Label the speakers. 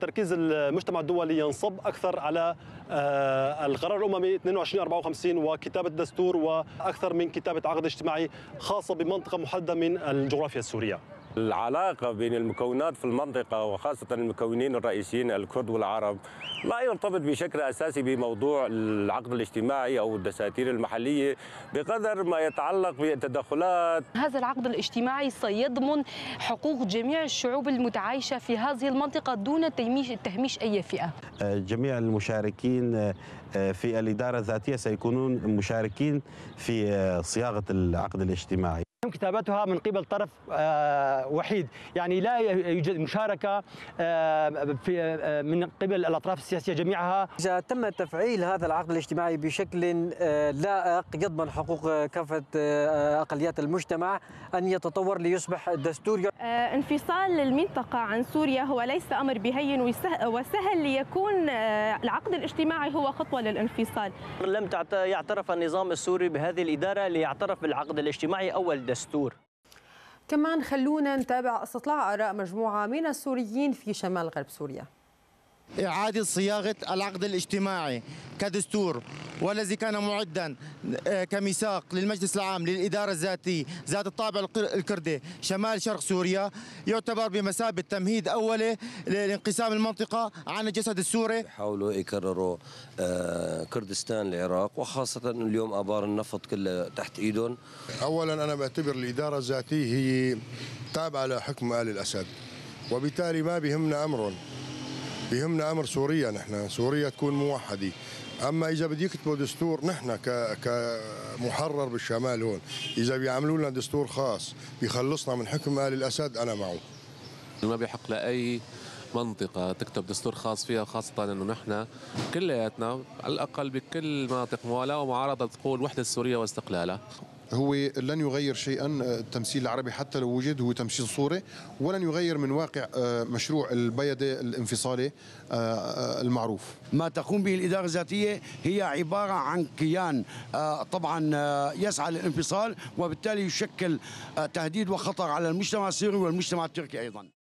Speaker 1: تركيز المجتمع الدولي ينصب اكثر على آه، القرار الاممي 2254 وكتابه الدستور واكثر من كتابه عقد اجتماعي خاصه بمنطقه محدده من الجغرافيا السوريه. العلاقة بين المكونات في المنطقة وخاصة المكونين الرئيسيين الكرد والعرب لا يرتبط بشكل أساسي بموضوع العقد الاجتماعي أو الدساتير المحلية بقدر ما يتعلق بالتدخلات
Speaker 2: هذا العقد الاجتماعي سيضمن حقوق جميع الشعوب المتعايشة في هذه المنطقة دون تهميش أي فئة أه، جميع المشاركين أه، أه، في الإدارة الذاتية سيكونون مشاركين في صياغة العقد الاجتماعي كتابتها من قبل طرف آه، وحيد يعني لا يوجد مشاركة آه، في آه، من قبل الأطراف السياسية جميعها إذا تم تفعيل هذا العقد الاجتماعي بشكل لائق يضمن حقوق كافة أقليات المجتمع أن يتطور ليصبح دستور
Speaker 1: انفصال المنطقة عن سوريا هو ليس أمر بهين وسهل ليكون العقد الاجتماعي هو خطوة للانفصال لم يعترف النظام السوري بهذه الإدارة ليعترف بالعقد الاجتماعي أول دا. الدستور
Speaker 2: كمان خلونا نتابع استطلاع آراء مجموعة من السوريين في شمال غرب سوريا إعادة صياغة العقد الاجتماعي كدستور والذي كان معدا آه، كميثاق للمجلس العام للإدارة الذاتي ذات الطابع الكردي شمال شرق سوريا يعتبر بمثابة تمهيد أولي لانقسام المنطقة عن الجسد السوري
Speaker 1: يحاولوا يكرروا آه، كردستان العراق وخاصة اليوم آبار النفط كلها تحت إيدهم أولا أنا بعتبر الإدارة الذاتية هي تابعة لحكم آل الأسد وبالتالي ما بهمنا أمرهم بهمنا امر سوريا نحن سوريا تكون موحده اما اذا بده يكتبوا دستور نحن كمحرر بالشمال هون اذا بيعملوا لنا دستور خاص بيخلصنا من حكم ال الاسد انا معه
Speaker 2: ما بيحق لاي منطقة تكتب دستور خاص فيها خاصة انه نحن كلياتنا على الاقل بكل مناطق موالاة ومعارضة تقول وحدة سوريا واستقلالها
Speaker 1: هو لن يغير شيئا آه، التمثيل العربي حتى لو وجد هو تمثيل صوري ولن يغير من واقع آه، مشروع البيضة
Speaker 2: الانفصالي آه، المعروف ما تقوم به الإدارة الذاتية هي عبارة عن كيان طبعا يسعى للانفصال وبالتالي يشكل تهديد وخطر على المجتمع السوري والمجتمع التركي أيضا